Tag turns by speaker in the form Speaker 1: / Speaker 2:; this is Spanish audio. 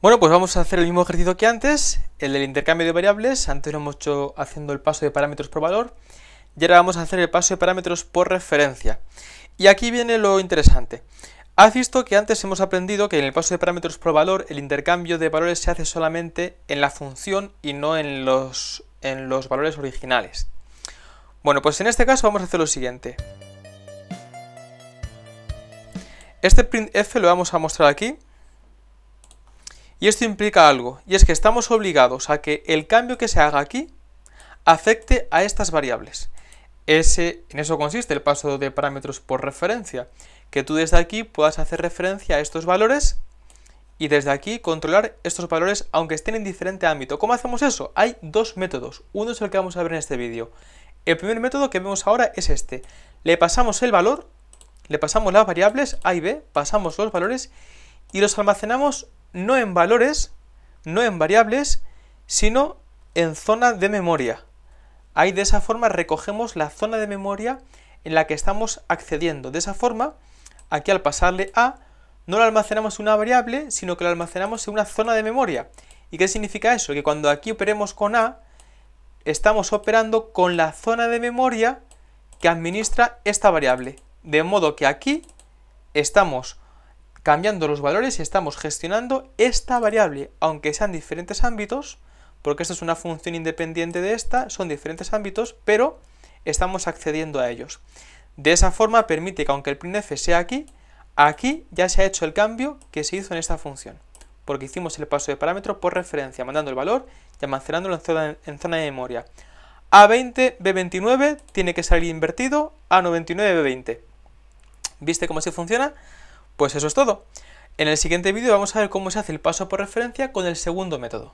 Speaker 1: Bueno, pues vamos a hacer el mismo ejercicio que antes, el del intercambio de variables. Antes lo hemos hecho haciendo el paso de parámetros por valor y ahora vamos a hacer el paso de parámetros por referencia. Y aquí viene lo interesante. Has visto que antes hemos aprendido que en el paso de parámetros por valor el intercambio de valores se hace solamente en la función y no en los, en los valores originales. Bueno, pues en este caso vamos a hacer lo siguiente. Este printf lo vamos a mostrar aquí y esto implica algo, y es que estamos obligados a que el cambio que se haga aquí afecte a estas variables. en eso consiste el paso de parámetros por referencia, que tú desde aquí puedas hacer referencia a estos valores y desde aquí controlar estos valores aunque estén en diferente ámbito. ¿Cómo hacemos eso? Hay dos métodos, uno es el que vamos a ver en este vídeo. El primer método que vemos ahora es este. Le pasamos el valor, le pasamos las variables A y B, pasamos los valores y los almacenamos no en valores, no en variables, sino en zona de memoria. Ahí de esa forma recogemos la zona de memoria en la que estamos accediendo. De esa forma, aquí al pasarle a, no lo almacenamos en una variable, sino que la almacenamos en una zona de memoria. ¿Y qué significa eso? Que cuando aquí operemos con a, estamos operando con la zona de memoria que administra esta variable. De modo que aquí estamos cambiando los valores y estamos gestionando esta variable, aunque sean diferentes ámbitos, porque esta es una función independiente de esta, son diferentes ámbitos, pero estamos accediendo a ellos. De esa forma permite que aunque el printf sea aquí, aquí ya se ha hecho el cambio que se hizo en esta función, porque hicimos el paso de parámetro por referencia, mandando el valor y almacenándolo en zona, en zona de memoria. A20, B29 tiene que salir invertido, A99, B20. ¿Viste cómo se funciona? Pues eso es todo. En el siguiente vídeo vamos a ver cómo se hace el paso por referencia con el segundo método.